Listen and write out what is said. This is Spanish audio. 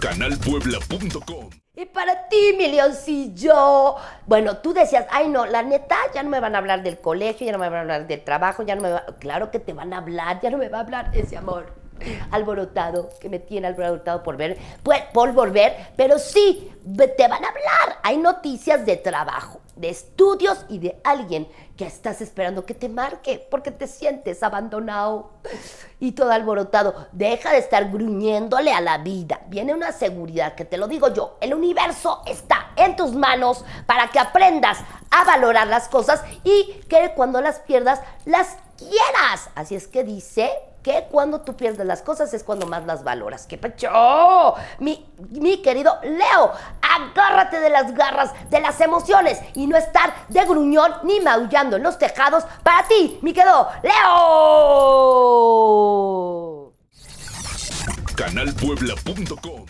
Canalpuebla.com. Y para ti, mi leoncillo. Bueno, tú decías, ay no, la neta, ya no me van a hablar del colegio, ya no me van a hablar del trabajo, ya no me va... Claro que te van a hablar, ya no me va a hablar ese amor alborotado, que me tiene alborotado por ver, pues, por volver, pero sí, te van a hablar. Hay noticias de trabajo de estudios y de alguien que estás esperando que te marque porque te sientes abandonado y todo alborotado. Deja de estar gruñéndole a la vida. Viene una seguridad que te lo digo yo. El universo está en tus manos para que aprendas a valorar las cosas y que cuando las pierdas las quieras. Así es que dice que cuando tú pierdes las cosas es cuando más las valoras. ¡Qué pecho! Mi, querido Leo, agárrate de las garras, de las emociones y no estar de gruñón ni maullando en los tejados. Para ti, mi querido Leo. Canalpuebla.com